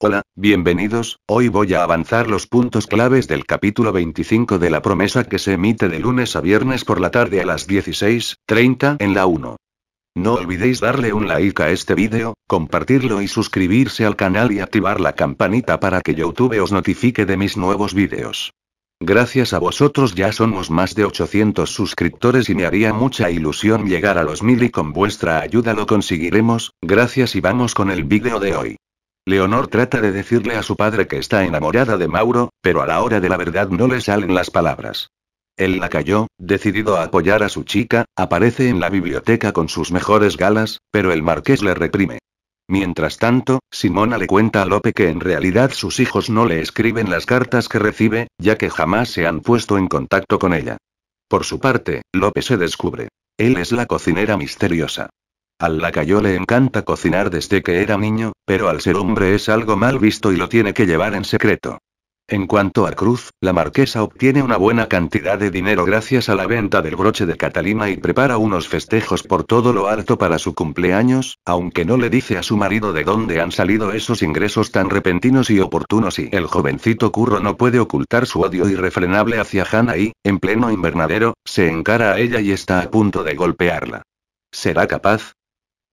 Hola, bienvenidos, hoy voy a avanzar los puntos claves del capítulo 25 de la promesa que se emite de lunes a viernes por la tarde a las 16.30 en la 1. No olvidéis darle un like a este vídeo, compartirlo y suscribirse al canal y activar la campanita para que YouTube os notifique de mis nuevos vídeos. Gracias a vosotros ya somos más de 800 suscriptores y me haría mucha ilusión llegar a los mil y con vuestra ayuda lo conseguiremos, gracias y vamos con el vídeo de hoy. Leonor trata de decirle a su padre que está enamorada de Mauro, pero a la hora de la verdad no le salen las palabras. El cayó, decidido a apoyar a su chica, aparece en la biblioteca con sus mejores galas, pero el marqués le reprime. Mientras tanto, Simona le cuenta a Lope que en realidad sus hijos no le escriben las cartas que recibe, ya que jamás se han puesto en contacto con ella. Por su parte, Lope se descubre. Él es la cocinera misteriosa. Al lacayo le encanta cocinar desde que era niño, pero al ser hombre es algo mal visto y lo tiene que llevar en secreto. En cuanto a Cruz, la marquesa obtiene una buena cantidad de dinero gracias a la venta del broche de Catalina y prepara unos festejos por todo lo alto para su cumpleaños, aunque no le dice a su marido de dónde han salido esos ingresos tan repentinos y oportunos y el jovencito Curro no puede ocultar su odio irrefrenable hacia Hannah y, en pleno invernadero, se encara a ella y está a punto de golpearla. ¿Será capaz?